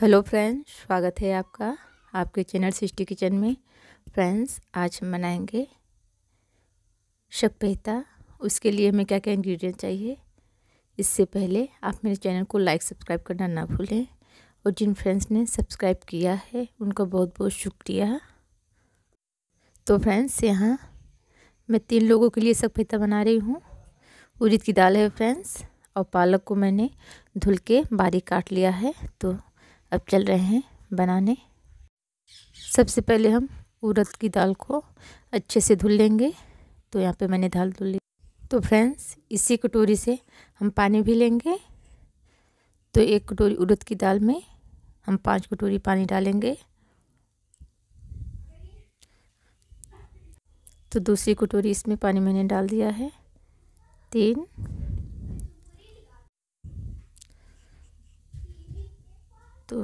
hello friends स्वागत है आपका आपके चैनल सिस्टी किचन में फ्रेंड्स आज हम बनाएंगे शकपेहता उसके लिए हमें क्या क्या इंग्रेडिएंट चाहिए इससे पहले आप मेरे चैनल को लाइक सब्सक्राइब करना ना भूलें और जिन फ्रेंड्स ने सब्सक्राइब किया है उनका बहुत बहुत शुक्रिया तो फ्रेंड्स यहाँ मैं तीन लोगों के लिए शकपेहता बना रही हूँ उरीद की दाल है फ्रेंड्स और पालक को मैंने धुल के बारीक काट लिया है तो अब चल रहे हैं बनाने सबसे पहले हम उड़द की दाल को अच्छे से धुल लेंगे तो यहाँ पे मैंने दाल धुल ली तो फ्रेंड्स इसी कटोरी से हम पानी भी लेंगे तो एक कटोरी उड़द की दाल में हम पाँच कटोरी पानी डालेंगे तो दूसरी कटोरी इसमें पानी मैंने डाल दिया है तीन तो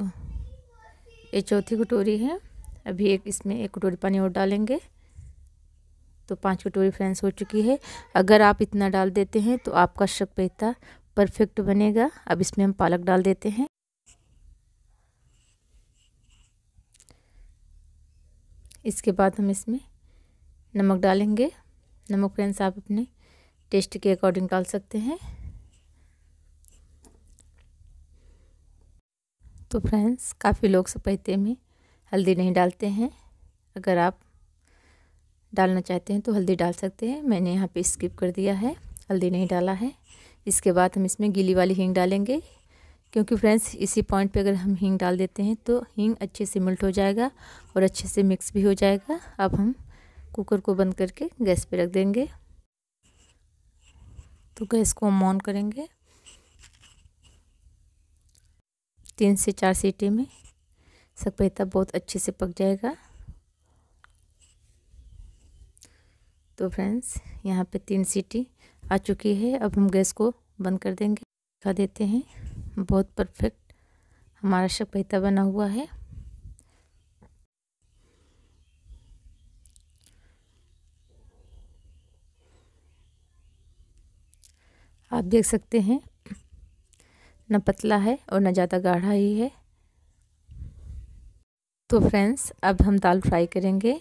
ये चौथी कटोरी है अभी एक इसमें एक कटोरी पानी और डालेंगे तो पांच कटोरी फ्रेंड्स हो चुकी है अगर आप इतना डाल देते हैं तो आपका शक्पेता परफेक्ट बनेगा अब इसमें हम पालक डाल देते हैं इसके बाद हम इसमें नमक डालेंगे नमक फ्रेंड्स आप अपने टेस्ट के अकॉर्डिंग डाल सकते हैं तो फ्रेंड्स काफ़ी लोग सपेते में हल्दी नहीं डालते हैं अगर आप डालना चाहते हैं तो हल्दी डाल सकते हैं मैंने यहाँ पे स्किप कर दिया है हल्दी नहीं डाला है इसके बाद हम इसमें गीली वाली हींग डालेंगे क्योंकि फ्रेंड्स इसी पॉइंट पे अगर हम हींग डाल देते हैं तो हींग अच्छे से मिल्ट हो जाएगा और अच्छे से मिक्स भी हो जाएगा अब हम कुकर को बंद करके गैस पे रख देंगे तो गैस को हम ऑन करेंगे तीन से चार सीटी में सग बहुत अच्छे से पक जाएगा तो फ्रेंड्स यहाँ पे तीन सीटी आ चुकी है अब हम गैस को बंद कर देंगे दिखा देते हैं बहुत परफेक्ट हमारा सपेता बना हुआ है आप देख सकते हैं ना पतला है और ना ज़्यादा गाढ़ा ही है तो फ्रेंड्स अब हम दाल फ्राई करेंगे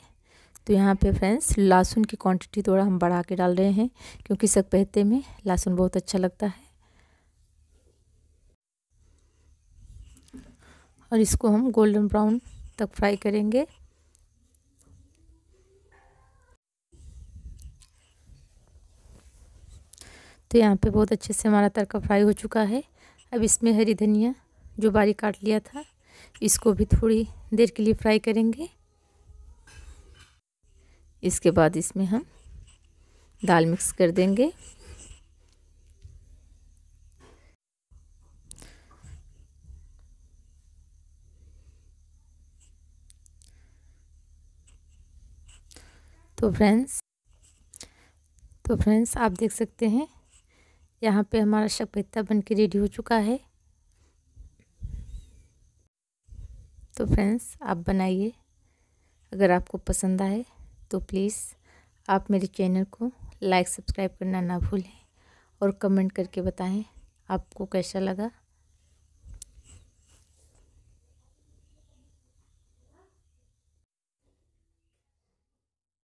तो यहाँ पे फ्रेंड्स लहसुन की क्वांटिटी थोड़ा हम बढ़ा के डाल रहे हैं क्योंकि सकपहते में लहसुन बहुत अच्छा लगता है और इसको हम गोल्डन ब्राउन तक फ्राई करेंगे तो यहाँ पे बहुत अच्छे से हमारा तड़का फ्राई हो चुका है अब इसमें हरी धनिया जो बारीक काट लिया था इसको भी थोड़ी देर के लिए फ्राई करेंगे इसके बाद इसमें हम दाल मिक्स कर देंगे तो फ्रेंड्स तो फ्रेंड्स आप देख सकते हैं यहाँ पे हमारा सपेता बन के रेडी हो चुका है तो फ्रेंड्स आप बनाइए अगर आपको पसंद आए तो प्लीज़ आप मेरे चैनल को लाइक सब्सक्राइब करना ना भूलें और कमेंट करके बताएं आपको कैसा लगा